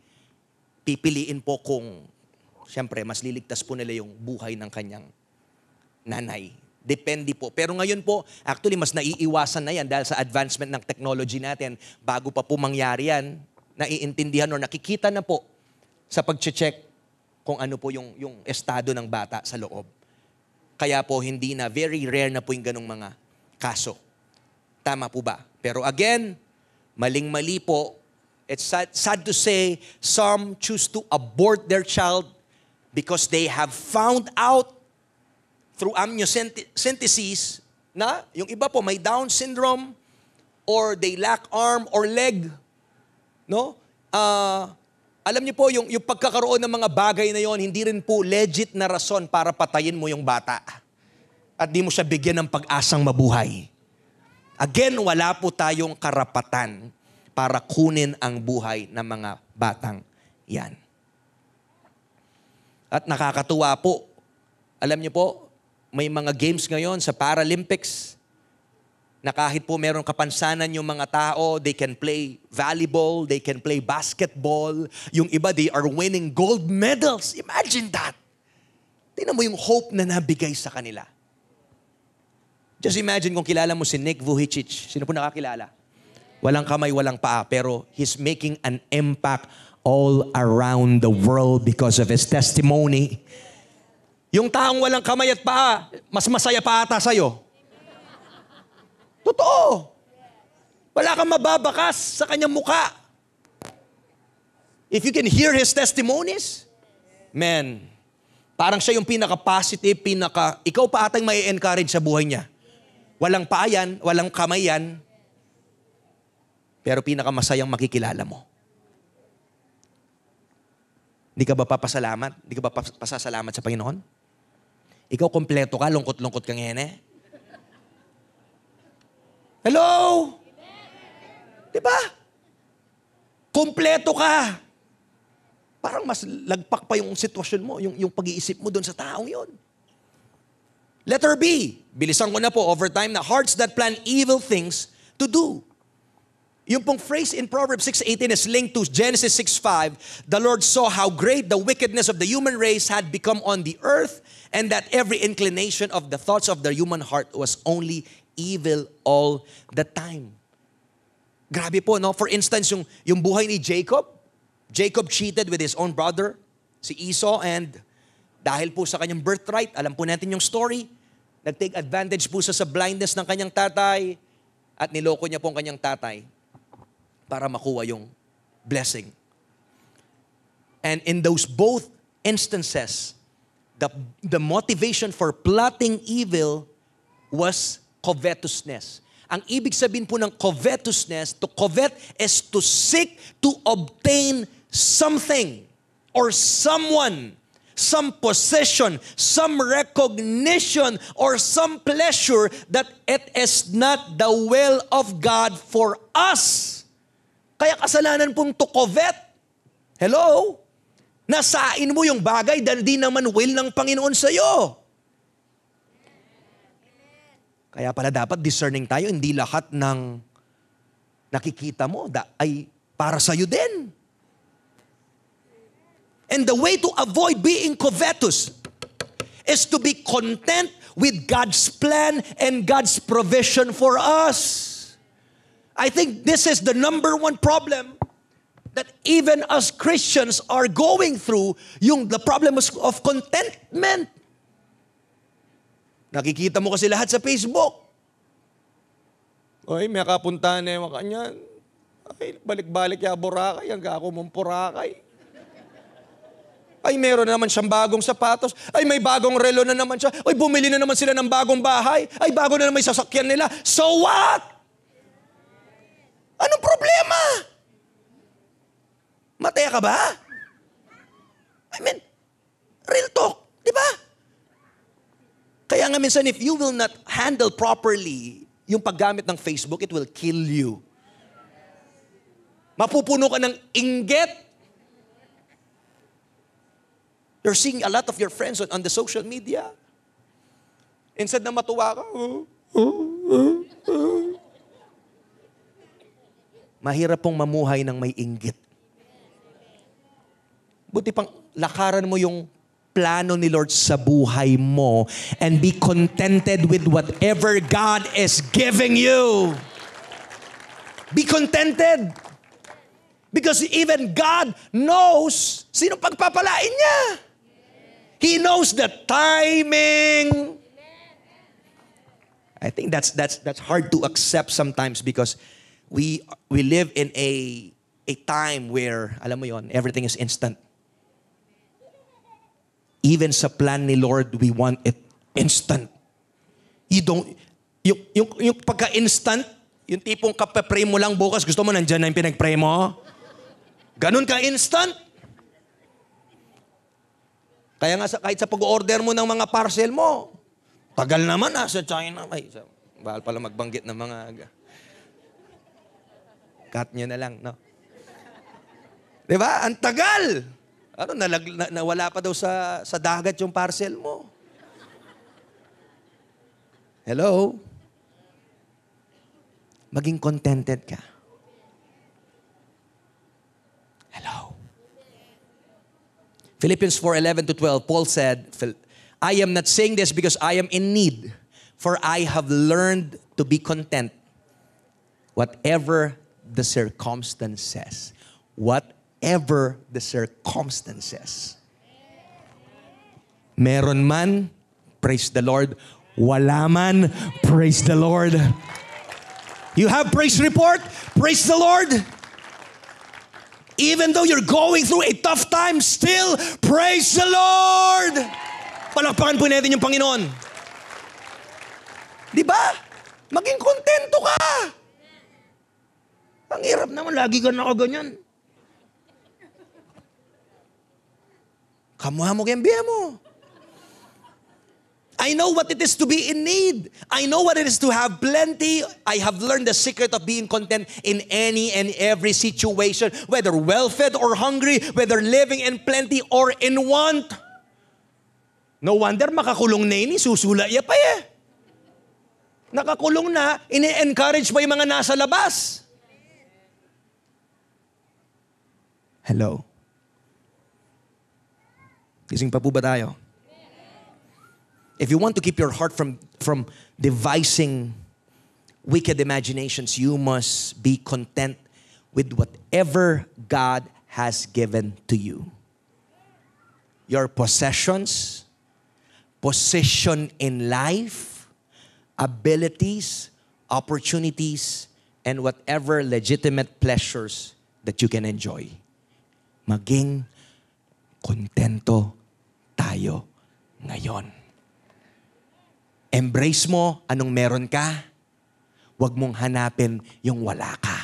pipiliin po kung, siyempre, mas liligtas po nila yung buhay ng kanyang nanay Depende po. Pero ngayon po, actually mas naiiwasan na yan dahil sa advancement ng technology natin. Bago pa po mangyari yan, naiintindihan or nakikita na po sa pag-check kung ano po yung, yung estado ng bata sa loob. Kaya po hindi na, very rare na po yung ganong mga kaso. Tama po ba? Pero again, maling-mali po, it's sad, sad to say, some choose to abort their child because they have found out through amniocentesis na yung iba po may Down syndrome or they lack arm or leg. No? Uh, alam niyo po, yung, yung pagkakaroon ng mga bagay na yon hindi rin po legit na rason para patayin mo yung bata. At di mo siya bigyan ng pag-asang mabuhay. Again, wala po tayong karapatan para kunin ang buhay ng mga batang yan. At nakakatuwa po, alam niyo po, may mga games ngayon sa Paralympics na kahit po meron kapansanan yung mga tao, they can play volleyball, they can play basketball. Yung iba, they are winning gold medals. Imagine that! Tingnan mo yung hope na nabigay sa kanila. Just imagine kung kilala mo si Nick Vujicic. Sino po nakakilala? Walang kamay, walang paa, pero he's making an impact all around the world because of his testimony. Yung taong walang kamay at paa, mas masaya pa ata sa'yo. Totoo. Wala kang mababakas sa kanyang muka. If you can hear his testimonies, man, parang siya yung pinaka-positive, pinaka, ikaw pa atang may encourage sa buhay niya. Walang paa yan, walang kamay yan, pero pinakamasayang makikilala mo. Hindi ka ba papasalamat? Hindi ka ba pasasalamat sa Panginoon? Ikaw kompleto ka, lungkot-lungkot kang ene. Eh. Hello? Di ba? Kompleto ka. Parang mas lagpak pa yung sitwasyon mo, yung, yung pag-iisip mo doon sa taong yon. Letter B, bilisan ko na po, overtime na hearts that plan evil things to do. Yung pong phrase in Proverbs 6.18 is linked to Genesis 6.5, The Lord saw how great the wickedness of the human race had become on the earth, and that every inclination of the thoughts of their human heart was only evil all the time. Grabe po, no? For instance, yung, yung buhay ni Jacob, Jacob cheated with his own brother, si Esau, and dahil po sa kanyang birthright, alam po natin yung story, nag-take advantage po sa, sa blindness ng kanyang tatay, at niloko niya po ang kanyang tatay para makuha yung blessing. And in those both instances, the, the motivation for plotting evil was covetousness. Ang ibig sabihin po ng covetousness, to covet is to seek to obtain something or someone, some possession, some recognition, or some pleasure that it is not the will of God for us. Kaya kasalanan pong to covet. Hello? Nasain mo yung bagay dahil di naman will ng Panginoon sa iyo. Kaya pala dapat discerning tayo, hindi lahat ng nakikita mo da, ay para sa iyo din. And the way to avoid being covetous is to be content with God's plan and God's provision for us. I think this is the number one problem that even as Christians are going through yung the problem of contentment. Nakikita mo kasi lahat sa Facebook. Oy, may kapuntahan na yung kanyan. Ay, balik-balik ya Boracay, ang gako mong Boracay. Ay, meron na naman siyang bagong sapatos. Ay, may bagong relo na naman siya. Ay, bumili na naman sila ng bagong bahay. Ay, bago na naman may sasakyan nila. So what? Anong problema? Mataya ka ba? I mean, real talk, di ba? Kaya nga minsan, if you will not handle properly yung paggamit ng Facebook, it will kill you. Mapupuno ka ng inggit. You're seeing a lot of your friends on, on the social media. Instead na matuwa ka, oh, oh, oh, oh. mahirap pong mamuhay ng may inggit. Buti pang lakaran mo yung plano ni Lord sa buhay mo and be contented with whatever God is giving you. Be contented. Because even God knows sino pagpapalain niya. He knows the timing. I think that's that's that's hard to accept sometimes because we we live in a a time where alam mo yon everything is instant even sa plan ni Lord, we want it instant. You don't, yung, yung, yung pagka-instant, yung tipong kapapray mo lang bukas, gusto mo nandyan na yung pinagpray mo. Ganun ka instant. Kaya nga sa, kahit sa pag-order mo ng mga parcel mo, tagal naman ah, sa China. Ay, sa, bahal pala magbanggit ng mga... Cut nyo na lang, no? Diba? Ang tagal! Ano, nalag, na, nawala pa daw sa, sa dagat yung parcel mo. Hello? Maging contented ka. Hello? Philippians 4:11 to 12 Paul said, I am not saying this because I am in need, for I have learned to be content whatever the circumstance says. What ever the circumstances. Meron man, praise the Lord. Wala man, praise the Lord. You have praise report, praise the Lord. Even though you're going through a tough time, still praise the Lord. Palakpakan po natin yung Panginoon. Di ba? Maging kontento ka. Ang hirap naman, lagi ka na ganyan. Kamuha mo kayang mo. I know what it is to be in need. I know what it is to have plenty. I have learned the secret of being content in any and every situation, whether well fed or hungry, whether living in plenty or in want. No wonder makakulong na ini, iya pa eh. Nakakulong na, ini-encourage pa yung mga nasa labas. Hello. Gising pa po ba tayo? If you want to keep your heart from, from devising wicked imaginations, you must be content with whatever God has given to you. Your possessions, position in life, abilities, opportunities, and whatever legitimate pleasures that you can enjoy. Maging contento tayo ngayon. Embrace mo anong meron ka. Huwag mong hanapin yung wala ka.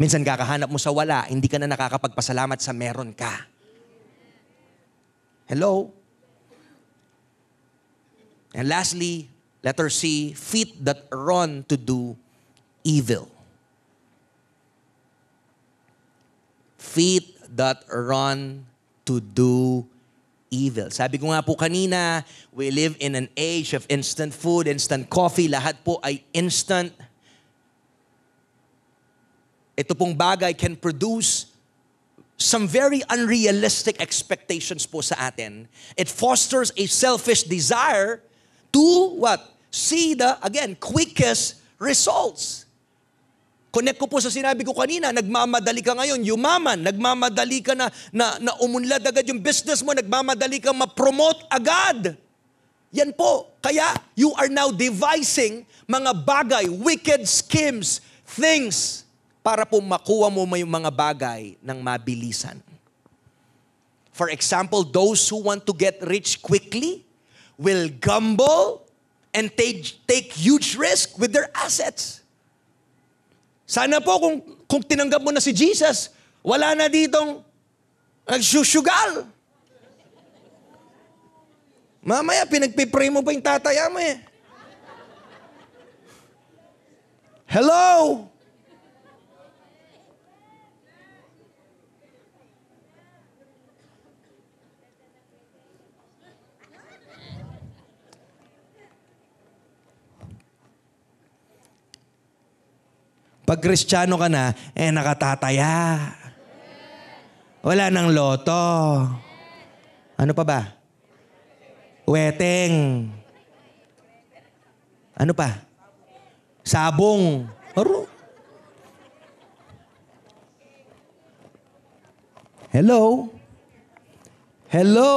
Minsan kakahanap mo sa wala, hindi ka na nakakapagpasalamat sa meron ka. Hello? And lastly, letter C, feet that run to do evil. Feet that run to do evil. Sabi ko nga po kanina, we live in an age of instant food, instant coffee, lahat po ay instant. Ito pong bagay can produce some very unrealistic expectations po sa atin. It fosters a selfish desire to what? See the, again, quickest results. Connect ko po sa sinabi ko kanina, nagmamadali ka ngayon, yumaman, nagmamadali ka na, na, na umunlad agad yung business mo, nagmamadali ka ma-promote agad. Yan po. Kaya you are now devising mga bagay, wicked schemes, things, para po makuha mo may mga bagay ng mabilisan. For example, those who want to get rich quickly will gamble and take, take huge risk with their assets. Sana po kung, kung tinanggap mo na si Jesus, wala na ditong nagsusugal. Mamaya, pinagpipray mo pa yung tataya mo eh. Hello? Pag kristyano ka na, eh nakatataya. Wala nang loto. Ano pa ba? Weteng. Ano pa? Sabong. Aro. Hello? Hello?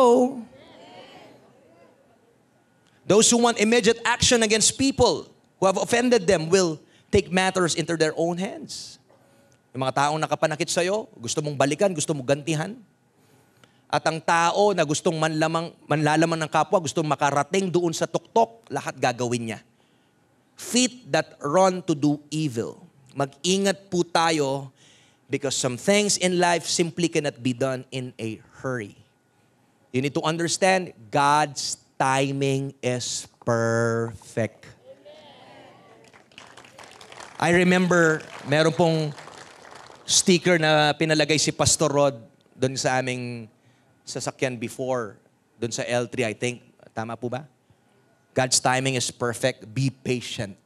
Those who want immediate action against people who have offended them will take matters into their own hands. Yung mga taong nakapanakit sa'yo, gusto mong balikan, gusto mong gantihan. At ang tao na gustong manlamang, manlalaman ng kapwa, gustong makarating doon sa tuktok, lahat gagawin niya. Feet that run to do evil. Mag-ingat po tayo because some things in life simply cannot be done in a hurry. You need to understand, God's timing is perfect. I remember, meron pong sticker na pinalagay si Pastor Rod doon sa aming sasakyan before, doon sa L3, I think. Tama po ba? God's timing is perfect. Be patient.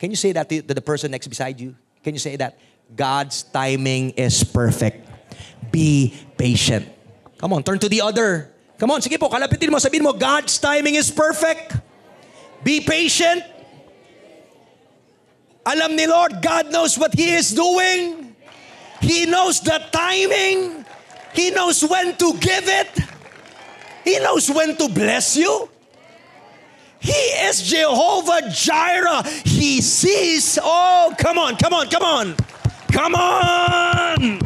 Can you say that to the person next beside you? Can you say that? God's timing is perfect. Be patient. Come on, turn to the other. Come on, sige po, kalapitin mo, sabihin mo, God's timing is perfect. Be patient. Alam ni Lord, God knows what He is doing. He knows the timing. He knows when to give it. He knows when to bless you. He is Jehovah Jireh. He sees. Oh, come on, come on, come on. Come on.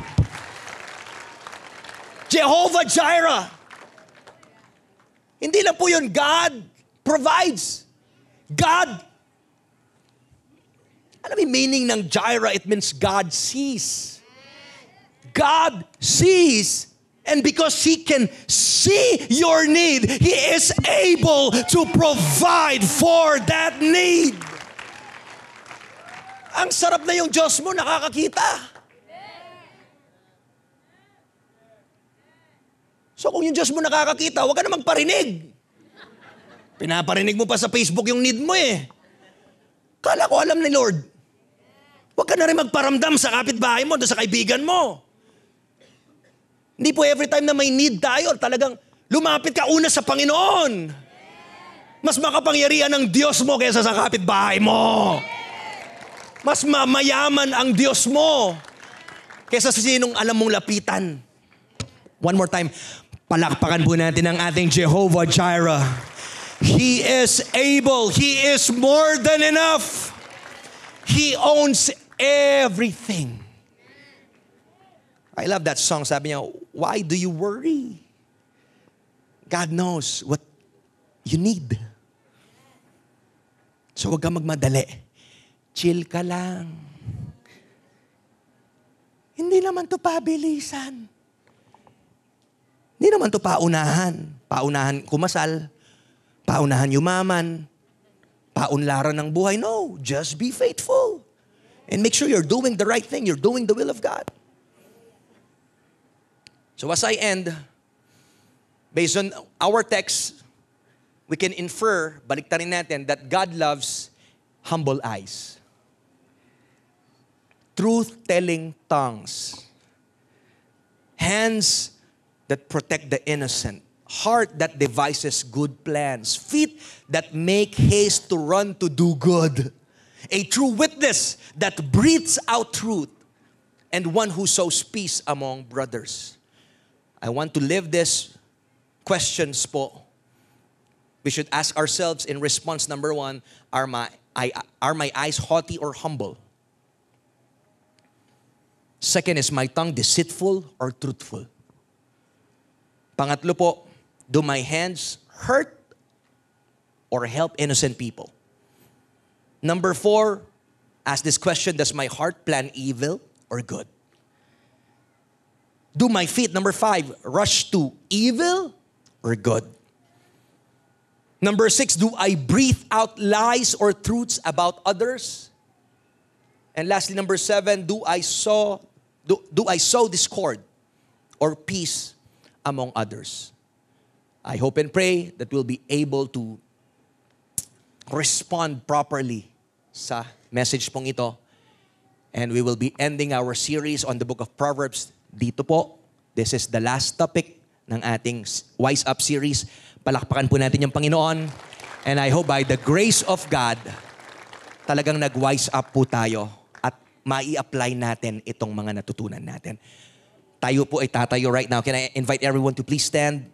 Jehovah Jireh. Hindi lang po yun, God provides. God alam mo meaning ng Jaira, it means God sees. God sees. And because He can see your need, He is able to provide for that need. Ang sarap na yung Diyos mo, nakakakita. So kung yung Diyos mo nakakakita, huwag ka na magparinig. Pinaparinig mo pa sa Facebook yung need mo eh. Kala ko alam ni Lord. Huwag ka na rin magparamdam sa kapitbahay mo, doon sa kaibigan mo. Hindi po every time na may need tayo, talagang lumapit ka una sa Panginoon. Mas makapangyarihan ang Diyos mo kaysa sa kapitbahay mo. Mas mamayaman ang Diyos mo kaysa sa sinong alam mong lapitan. One more time, palakpakan po natin ang ating Jehovah Jireh. He is able. He is more than enough. He owns everything. I love that song. Sabi niya, why do you worry? God knows what you need. So huwag kang magmadali. Chill ka lang. Hindi naman to pabilisan. Hindi naman to paunahan. Paunahan kumasal. Paunahan yumaman. Paunlaran ng buhay. No, just be faithful. And make sure you're doing the right thing, you're doing the will of God. So, as I end, based on our text, we can infer, baliktarin natin, that God loves humble eyes, truth telling tongues, hands that protect the innocent, heart that devises good plans, feet that make haste to run to do good a true witness that breathes out truth, and one who sows peace among brothers. I want to live this questions po. We should ask ourselves in response number one, are my, I, are my eyes haughty or humble? Second, is my tongue deceitful or truthful? Pangatlo po, do my hands hurt or help innocent people? Number four, ask this question Does my heart plan evil or good? Do my feet, number five, rush to evil or good? Number six, do I breathe out lies or truths about others? And lastly, number seven, do I sow, do, do I sow discord or peace among others? I hope and pray that we'll be able to respond properly sa message pong ito. And we will be ending our series on the book of Proverbs dito po. This is the last topic ng ating Wise Up series. Palakpakan po natin yung Panginoon. And I hope by the grace of God, talagang nag-wise up po tayo at mai-apply natin itong mga natutunan natin. Tayo po ay tatayo right now. Can I invite everyone to please stand?